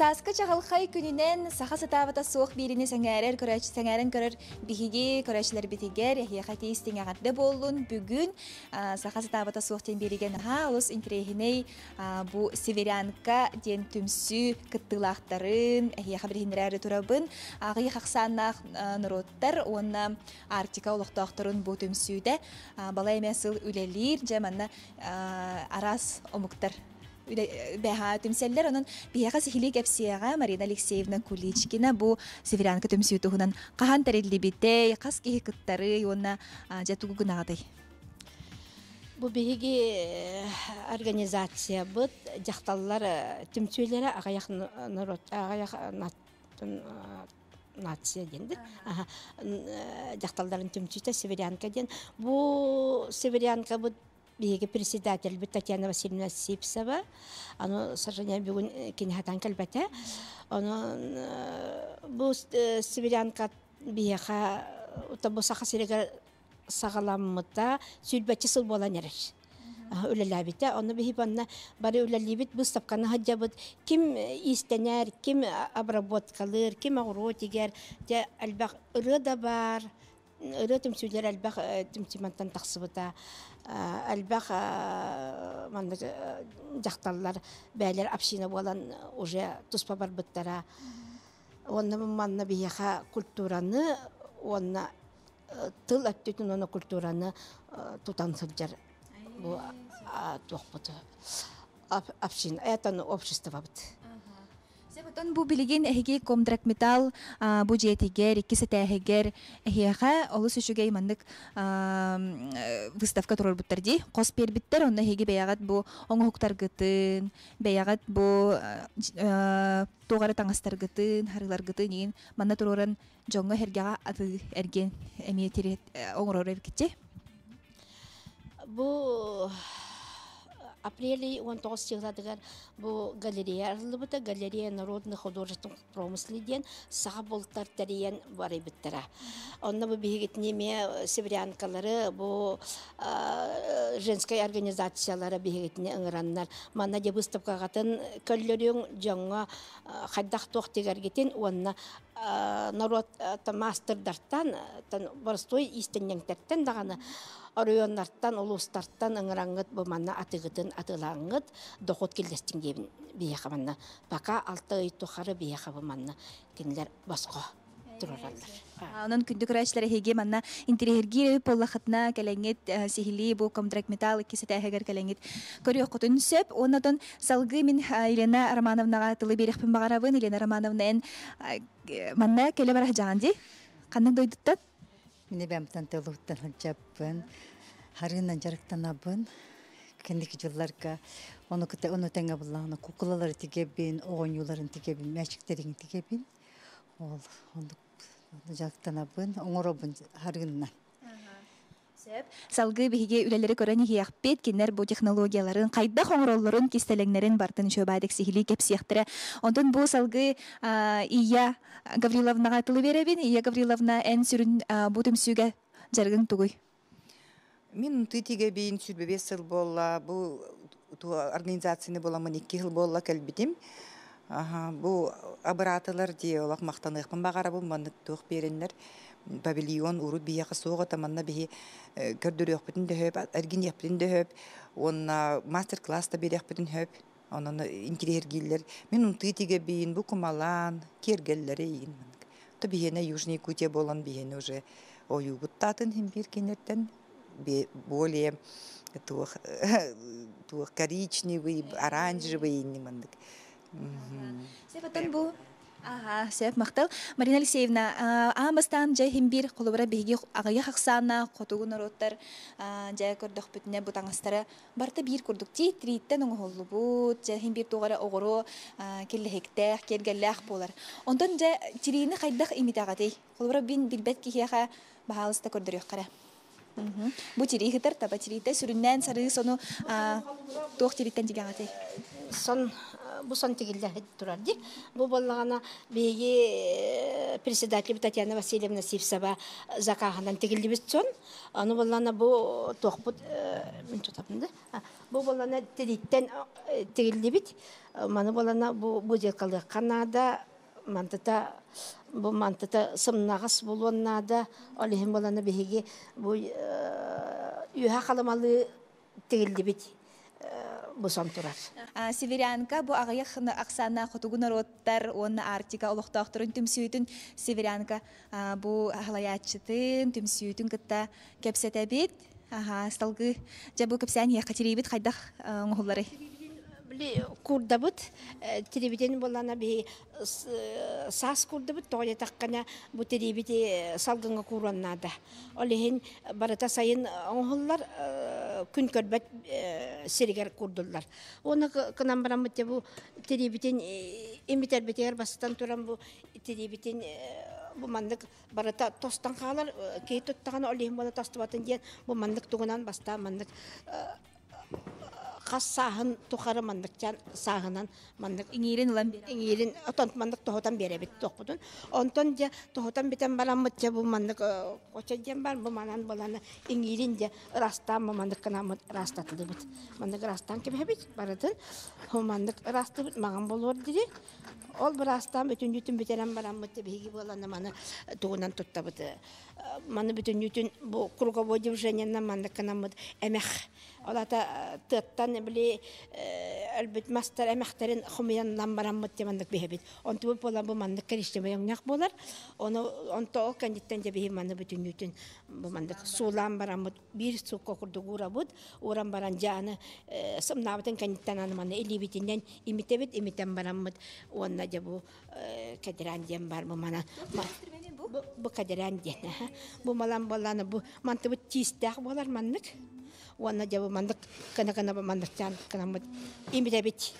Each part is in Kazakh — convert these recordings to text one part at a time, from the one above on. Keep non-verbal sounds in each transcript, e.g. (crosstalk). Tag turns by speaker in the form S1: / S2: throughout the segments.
S1: Саска чағылқай күнінен саха сатавата суық беріні сәңәрер көрәч сәңәрін көрір бихиге бітігер, битигер қайты істің гадды болун бүгін саха сатавата суықтен береген халыс интерехиней бу северянка ден түмсү кыттылақтарын яха турабын ағи хақсаннақ нұроттар онна арктика улуқтақтарын бу түмсүдә бала эмесыл үлелир жаманна арас омуктар бәһә төмсәлләр онын бияға сихили кәпсияға Марина Алексеевна Куличкина бу северянка төмсүй туһунан каһан тәрелли битей, кас киһи кыттары юнна жатугу гынагыдай.
S2: Бу биһиги организация быт жакталлар төмсөйләре агаяк народ, агаяк нация ден Жакталдарын төмсөйтә северянка ден. Бу северянка быт биһиги председатель Татьяна Васильевна Сипсова, оно сожалению бүгін э, кинхатан келбете. Оно э, бұл э, сибирянка биха утабосаха сиреге сагаламмыта сүлбәтче сыл болан эреш. Үлеләбите, оны бихи банна бары үлелебит бұл стапканы хаджабыт. Ким истенер, ким обработкалыр, кім агро тигер, те әлбәк да бар өрө төмсүүлер тан төмсімантан тақсыбыта ман жақталлар бәлер община болан уже туспа он онна манна бияха культураны онна тыл әттүтін оны культураны тутан сылжар бұл тоқпыты община это общество бабыт
S1: Себетон бу билигин эһиги комдрак металл бу жетигер, иккесе тәһигер эһиэхэ олус үшүгэй мандык э, выставка турар буттар ди. Кос пербиттер онна эһиги бэягат бу оңохуктар гытын, бэягат бу э, тугары таңастар гытын, харылар гытын ин манна туроран жоңго хергага аты эрген эми тирет э, оңорор эркитчи.
S2: Бу апреле он тоғыз деген бұл галерея арылыбыта галерея народный художественных промыследен саға болтар тәрен бар ебіттіра онна бұл бігетнеме э, северянкалары бұл э, женская организациялары бейгетіне ыңыраннар манна де выставкағатын көллөрүң жаңа э, хайдах тоқ тегергетен онна народ мастердартан борстой истеннеңтерттен дағаны орыоннартан улустартан ыңыраңгыт буманна атыгытын атылаңгыт дохот келдестин дебин бияхаманна пока алты ый тухары бияхабыманна кинилер баско туралар.
S1: Анын э, э, күндүк рачлар хеге манна интерьерге поллахатна калеңет э, сихили бу комдрак металл кисете хегер калеңет көрү окутун сөп оннотон салгы мен Елена Романовнага тылы берекпин багаравын Елена Романовна манна келе бара жаган ди.
S3: Кандын Мені бәмтан тұлғыттан харынан жарықтан абын, оны кукулалары тигебин огон юларын тигебин мәчиктерин ол
S1: Салгы биһиге үлелери көрөн хиякпет киннер бу технологияларын кайда хоңроллорун кистелеңнерин бартын шөбәдик кеп кепсиектире. Онтон бу салгы Ия Гавриловнага айтылып беребин. Ия Гавриловна эн сүрүн бу төмсүгө жаргын тугуй.
S4: Мин титиге бейин сүрбебе сыл болла. Бу организацияны бола мен 2 болла келбитим. бу абратылар дие олак мактаныпмын багара бу мандык павильон урут бияқы соға таманна бихи э, көрдүрөк бүтүн дөһөп эргин яп бүтүн дөһөп онна мастер класс та берек бүтүн хөп онун инкирергиллер мен унты тиге бийин бу кумалан кергеллери ийин то бихене южный кутия болон бихене уже оюгуттатын хим бир кенеттен более туох (laughs) туох коричневый оранжевый нимандык
S1: Сепатан бу Аға, сәп мақтал. Марина Алексеевна, амастан жа химбир қолыбыра беге ағая қақсана, қотуғы народтар, жа көрдіқ бүтіне бұтаңыстары. Барты бір көрдік тей, триттен оңы қолы бұд, тоғары оғыру, келі хектәқ, келгелләқ болар. Ондан жа тирейіні қайдақ имет ағадей. Қолыбыра бен билбәт кехеға бағалысты көрдір еққара. Бұ тирей хітір, таба тирейті сүріннен
S2: сары соны тоқ тирейттен деген ағадей сон э, бусан тигилләһе турар дик. Бу боллагана беги э, председатель Татьяна Васильевна Сивсова э, закаһынан тигиллибез сон. Аны боллана бу тохпут мен тотапнды. Бу боллана тидиттен тигиллибит. Маны боллана бу бу декалы Канада мантыта бу мантата сымнагас болоннада олихим боллана беги бу үһә халымалы тигиллибит бұсан тұрар.
S1: Северянка бұ ағайық ақсана құтығын ароттар, оны артика ұлықтақтырын түмсейтін Северянка бұ ағылаячытын түмсейтін күтті кәпсәті бет, сталғы жабу
S2: кәпсән еқатерейбет қайдақ ұңғылары. курдабыт э, теребитен болана би э, сас курдабыт тоя таккана бу теребити э, салгынга құрынады. Олеген барата сайын күн көрбәт э, серегер курдулар. Оны кынан барам бите бу теребитен э, эмитер битер бастан турам бу теребитен э, бу мандык барата тостан халар кейт тоттаган олим бала тостыбатын ден бу мандык тугунан баста мандык хас саһын тухары манныктан саһынан маннык иңирин улан бер иңирин отан маннык тохотан бере бит тохпутун онтон же тохотан битен бараммыт же бу маннык э, кочаджен бар бу манан боланы иңирин же растан маннык кына растатылды бит маннык растан кем хебит баратын маннык расты бит маган болор дири ол бир растан бүтүн бүтүн битерен бараммыт же биги боланы маны тугунан тутта бит э, маны бүтүн бүтүн бу круговое движение на маннык кына эмех олата тыттан били әлбит мастер әмәхтәрен хумиян намбарам мөттемәндік бихебит. Онты бұл болан бұл мандық кәрештеме яңнақ болар. Оны онты ол кәндеттен де бихем маны бүтін үтін бұл мандық. Сулан барам мұт, бір су көкірді ғура бұд, уран баран жаны сымнабытын кәндеттен аны маны элибетінден имите бит, имитен барам мұт. Онна же бұл кәдіран ден бар бұл мана. Бұл кәдіран ден. Бұл малан боланы бұл манты бұл болар мандық уанна жабы мандык кана кана мандык жан кана имитебит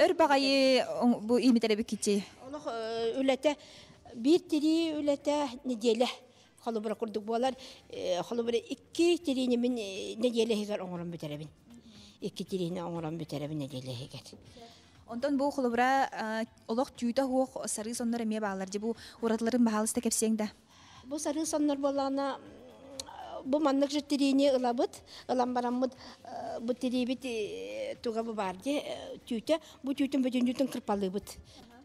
S2: өр багайы бу имитебит кичи олох э, үлете бир тири үлете неделе холубура курдук болар э, холубура икки тирини мен э, неделе хигер оңорон битеребин икки тирини оңорон битеребин неделе хигер Онтон бу
S1: холубра олох түйта хуох сарыс оннор эме баалар же бу уратларын баалыста кепсең да.
S2: Бу сарыс оннор болана бу маннык жеттерине ылабыт ылан барамбыт э, бу теребит э, туга бу бар де э, түйте бу түйтүн бүтүн бүтүн кырпалыбыт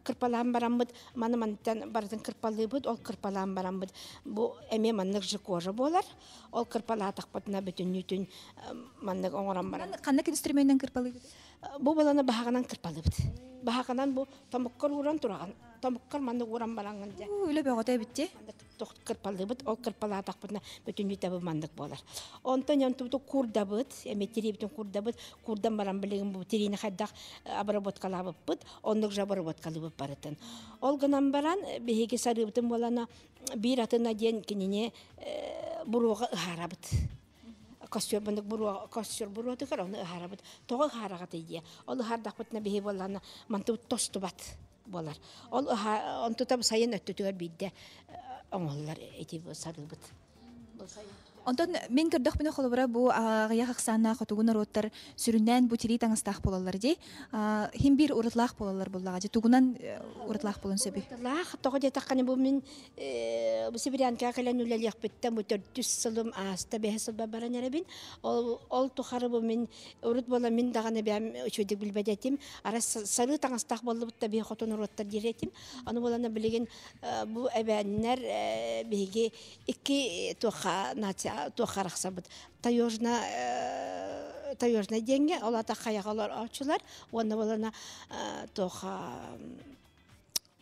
S2: кырпалаан барамбыт маны маннан бардын кырпалыбыт ол кырпалаан барамбыт бу эме маннык же кожа болар ол кырпалаатакпытына бүтүн бүтүн маннык оңоран барам каннык инструментнен кырпалыбыт бу баланы бахагынан кырпалыбыт бахагынан бу тамыккар уран тураган тамыккар манны уран баранган же үле бөгөтө битти кырпалыбыт ол кырпалаатакбытна бүтүн үтөбү мандык болар онтон янтубуту курдабыт эме теребитин курдабыт курдан баран билигин бу терини хайдак э, обработкалабыппыт ондук же обработкалыбып барытын ол гынан баран бехиги сарыбытын болана бир атына ден кинине э, буруга ыхарабыт костер бандык буруа костер буруа тыкар оны харабыт тога харагат ие ол болар ол сайын Онтон мен көрдөх бина холобура бу агая
S1: хаксана хотугуна роттар сүрүннән бу тири таңыстах болалар ди. Хим бир урытлах болалар
S2: буллага ди. Тугунан э, урытлах болын себеп. Лах тогы дия такканы бу мен э, бу сибириянка кален үлелек биттем бу төртүс сылым аста бехсел бабаран ярабин. Ол ол тухары бу мен урут бола мен даганы бе үчөдүк билбедетим. Ара сары таңыстах болду бутта бе хотун роттар диретим. Аны болана билеген э, бу эбеннер беге 2 тоха нация тохарак сабыт таежна таежна деньги оларда қаяғалар ачылар онда болана тоха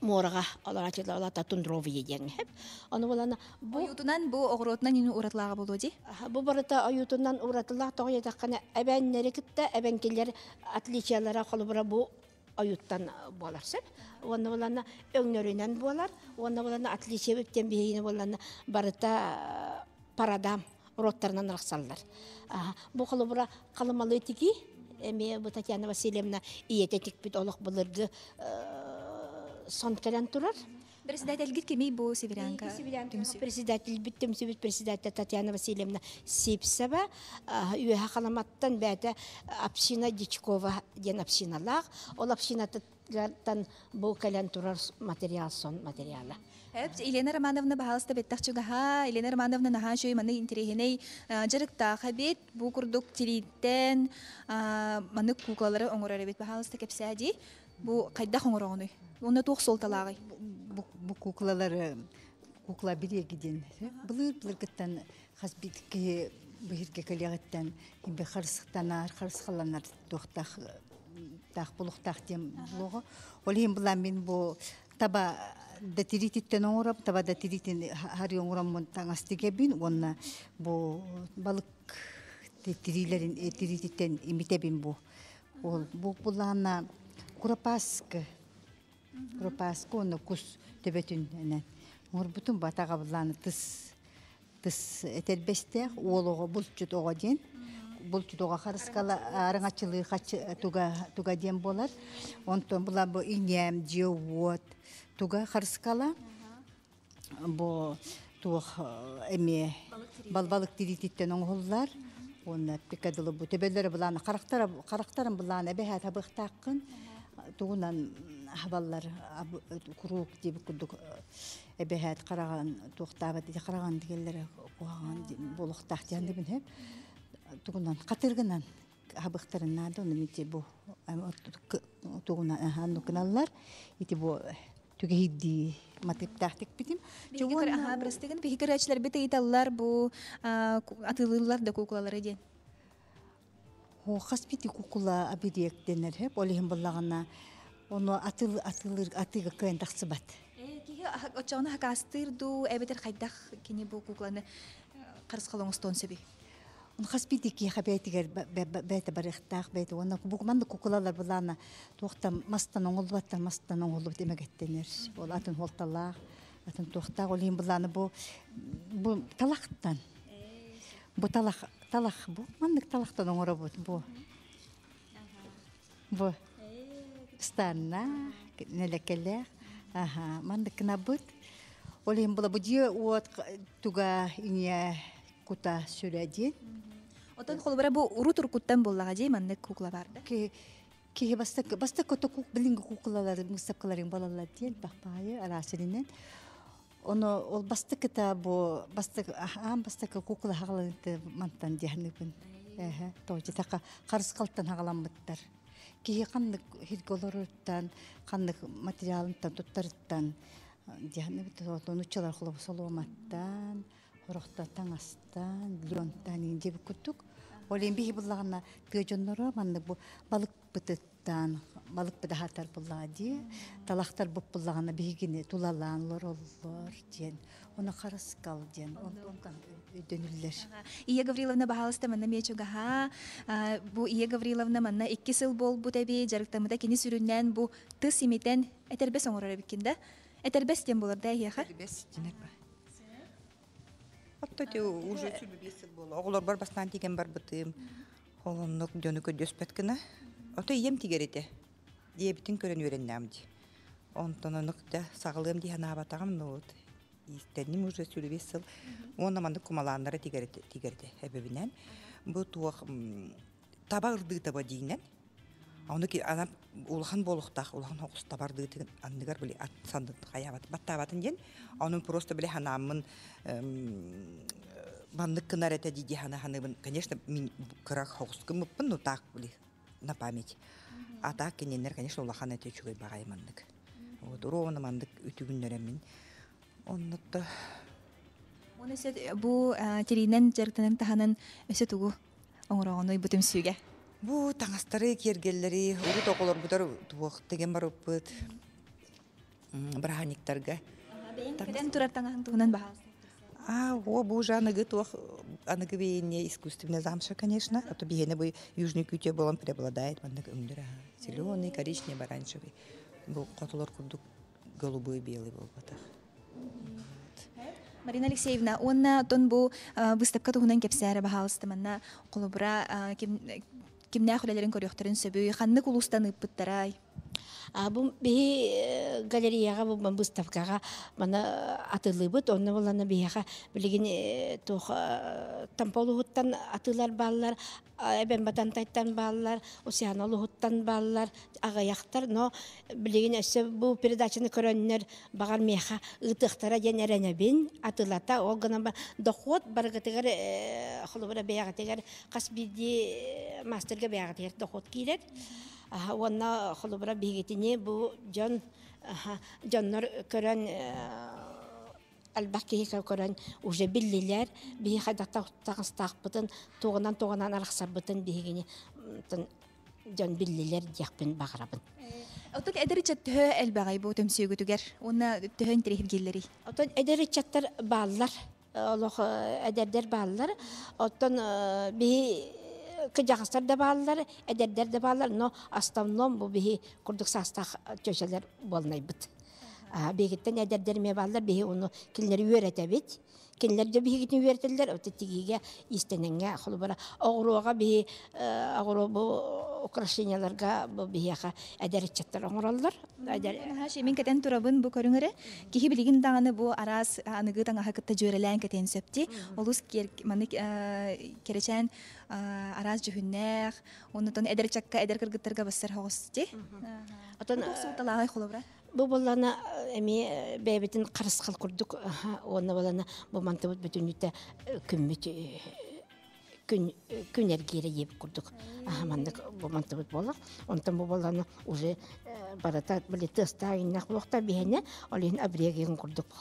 S2: морға, алар ачылар алата тундровые деньги хеп аны болана бу аютунан бу огоротунан ини уратылага болду ди бу барата аютунан уратылага тогуя таккана эбен нерекитте эбен келер отличиялара холбура бу аюттан боларсыр онна болана өңнөрүнөн болар онна болана отличие биттен бейини болана барыта парадам роттарынан рахсаллар. Бу кылы бура калымалы тики эме бу Татьяна Васильевна иететик бит олық булырды э, сон келен турар. Председатель гит кемей бұл Северянка. Председатель биттем сөбет председатель Татьяна Васильевна Сепсева үйәһә халаматтан бәтә община Дичкова ден общиналар. Ол общинатан бу келен турар материал сон материалы. Эпс Елена Романовна баһалыста
S1: беттах чугаха, Елена Романовна наха шуй маны интерегеней жырыкта хабет бу курдук тириттен маны кукалары оңорары бет баһалыста кепсәди. Бу кайда оңорогону? Уны тук солталагы. Бу куклалары кукла бирге
S3: гиден. Булыр булыр кыттан хасбитки бирге келегеттен имбе харсыктанар, харсыхаланар туктах тах булуктах дем булугу. Ол эм булан мен бу таба датирититтен оңырам таба датиритин хари оңораммон таңастигебин онна бу балык тирилерин тирититтен имитебин бу ол бу булана курапаска курапаска онна кус төбөтүн энен оңорбутун батага булана тыс тыс этербестех олого булчут ого ден бұл тудоға харыскала арыңачылы туға туга дем болар. Онтон була бу инем вот туга харыскала. Бу балбалық эме балбалык дидиттен оңголлар. Онна пикадылы бу тебеллер буланы карактар карактарын буланы беха табыктаккын. Тугунан хабаллар курук деп күндүк эбехат караган туктабы деп қараған дегелері куаган болықтақ жанды мен тугунан катыргынан абыктарыннаада ону мити бу тугунан э, анну кыналлар ити бу э, түгейди матыптахтык битим
S1: чугун аха брастыгын бихикерачлар бите италлар бу атылылар да кукулалар эден
S3: хохас бити кукула абидиектенер хеп олихин буллагана ону атыл атылыр атыга кэн тахсыбат
S1: э, киге очоны хакастыр ду эбетер хайдах кини бу кукланы карыс калоңустон себи Унхас бити киха бәйтігер
S3: бәйті барықтақ бәйті. Онна бұғыманды кукулалар бұлана тоқтам мастан оңыл баттар, мастан оңыл бұт емегеттенер. Ол атын холталақ, атын тоқтақ, ол ең бұланы бу бұ талақтан. Бұ талах талақ бұ, мандық талақтан оңыра бу. бұ. Бұ. Станна, нәлекелер, аха, мандық кына бұт. Ол ең бұла бұ дие от туға ине кута сүрәден.
S1: Отан холбара бу урутур куттан боллага жей манны кукла барды. Ки ки бастак бастак кото кук билинге куклалар
S3: мустапкаларын балалар дел бахпайы арасынын. Оно ол бастак кита бу бастак ам бастак кукла хагланты мантан дияныпын. Эһе, тожи така карыс калтан хагланмыттар. Ки канны хирголоруттан, канны материалынтан туттарыттан дияныпты. Ону чылар холбосоломаттан. Хорохта таңастан, льонтан инде бу күттүк. Ол эмби буллагына тыжоннору манны бу балык бытыттан, балык быдахатар буллади, талактар буп буллагына бигине тулаланлар оллор ден. Оны
S1: хараскал ден. Ондан дөнүллер. Ие Гавриловна баһалыста манна мечу гаха, бу Ия Гавриловна манна 2 сыл бол бу теби жарықтамыда кини сүрүннән бу тыс имитен этербес оңорор бикинде. Этербес ден булар да яха
S4: хотто те уже сүбү бесик боло оголор бар бастан тиген бар бытым холоннук дөнү көдөспөт кына ото ием тигерите диебитин көрөн үйреннем ди онтононук да сагалым ди анаабатагам нуут истеним уже сүлү бес сыл он амандык кумалааннары тигерде тигерде эбебинен бу туох таба ырдыытаба диинен Оны ки адам улахан болуктах, улахан хокуста барды деген аннигар били ат сандыт хаябат баттабатын ден. Оны просто били ханамын баннык кынар эте диди хана ханыбын. Конечно, мин кырак хокус кымыппын, но так били на память. А так кененер, конечно, улахан эте чугай багай маннык. Вот ровно мандык үтүгүннөрө мин. Оннутта
S1: Оны сет бу э, теринен жертенен таханын өсө тугу оңрогону бүтүм сүйге.
S4: Бу таңастары кергеллери, уру тоголор будар туох деген бар уппыт. Браханиктарга.
S1: Кеден турар таңаһын туһунан баһа.
S4: А, о, бу же аныгы туох, аныгы биене искусственная замша, конечно, а то биене бы южный кюте болон преобладает, мандак өмдіра. Зеленый, коричневый, оранжевый Бу котолор курдук голубой, белый был батах.
S1: Марина Алексеевна, он тон бу выставка туһунан кепсәре баһалыстыманна, кулыбра
S2: кимнää хүрэлэрин көрөхтөрүн сөбүй ханны кулустан ыппыттарай Абым бе э, галереяға бұл бұставкаға мана атылыбыт, онна болана бияға білеген э, тоқ э, тамполуғыттан атылар баллар, батан тайттан баллар, осианалуғыттан баллар, ағаяқтар, но билеген өсі бұл передачаны көрөннер баған меха ұтықтара ден әрәнәбен атылата, ол доход барғатығар құлыбыра бияғатығар қас биде мастерге бияғатығар доход кейлер. Онна құлыбыра бейгеті E, э, Тине бу жон жоннор көрөн әлбәккеһе көрөн уже биллиләр бии хадатта тагыстаакбытын тугунан тугунан арахсарбытын биигини жан биллилер диякпин багырабын Отон эдеричат төһө элбәгай бу төмсүгүтүгер. Уна төһөн тирехилгеллери. Отон эдеричаттар бааллар, олох э, эдердер бааллар. Отон э, би кыжағыстар да баалар, эдердер да баалар, но астамном бу бихи курдук састақ чөчөлөр болнайбыт бегеттен әдердерме баллар беге оны киллер үйрәтә бит киллер дә бегетен үйрәтәләр ут тигигә истенәнгә хулы бара агыруга бе агыру бу украшенияларга бу беяха әдәр чаттар агыраллар әдәр
S1: хәши мин кетен турабын бу көрүңөрө кихи билигин даганы бу арас аныгы таңа хакытта жөрәлән кетен сөпти олус кер маны керечән араз җүһүннәх онытон әдәр чакка әдәр кыргыттарга бассар хогысти атан суталага
S2: бұл баланы эми бэбитин карыскал курдук оны баланы бу мантыбыт бүтүнүтэ күн еп курдук бұл болланы уже барата биле курдук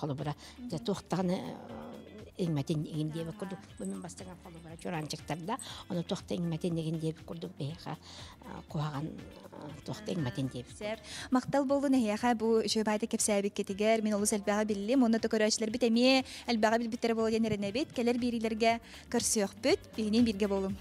S2: иңмәтин иген диэбит курдук бумен бастаңа холубара чуранчыктарда ону туохта иңмәтин иген диэбит курдук бэйха куаган туохта иңмәтин диэбит мактал болдун
S1: эхияха бу шөбайда кепсээбик кетигер мен олус элбага биллим онно токөрөөчүлөр бит эми элбага билбиттер боло денеренебит келер биирилерге көрсөөхпүт биинин бирге болун